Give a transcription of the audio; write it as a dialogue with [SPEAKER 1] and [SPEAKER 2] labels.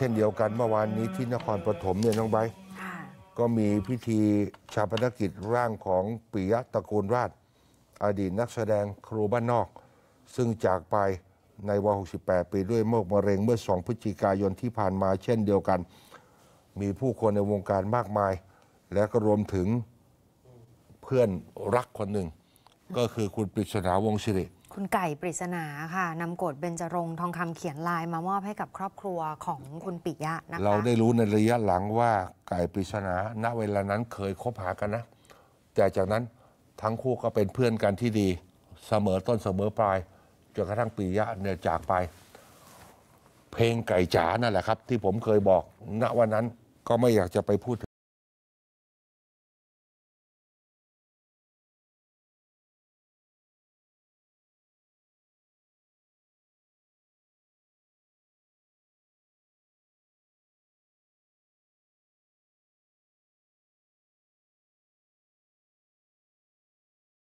[SPEAKER 1] ช่นเดียวกัน เมื่อวานนี้ที่นครปฐมเนี่ยน้องใบก็มีพิธีชาปนกิจร่างของปิยะตระกูลราช อดีตนักแสดงครูบ้านนอก ซึ่งจากไปในวัย68 ปีด้วยโรคมะเร็ง เมื่อ2พฤศจิกายนที่ผ่านมาเช่นเดียวกัน มีผู้คนในวงการมากมาย และก็รวมถึงเพื่อนรักคนหนึ่ง ก็คือคุณปริศนาวงศิริ
[SPEAKER 2] คุณไก่ปริศนาค่ะนำกฎเบญจรงทองคำเขียนลายมามอบให้กับครอบครัวของคุณปิยะ นะคะ
[SPEAKER 1] เราได้รู้ในระยะหลังว่าไก่ปริศนา ณเวลานั้นเคยคบหากันนะแต่จากนั้นทั้งคู่ก็เป็นเพื่อนกันที่ดีเสมอต้นเสมอปลายจนกระทั่งปิยะเนี่ยจากไป เพลงไก่จ๋านั่นแหละครับ ที่ผมเคยบอก ณวันนั้นก็ไม่อยากจะไปพูด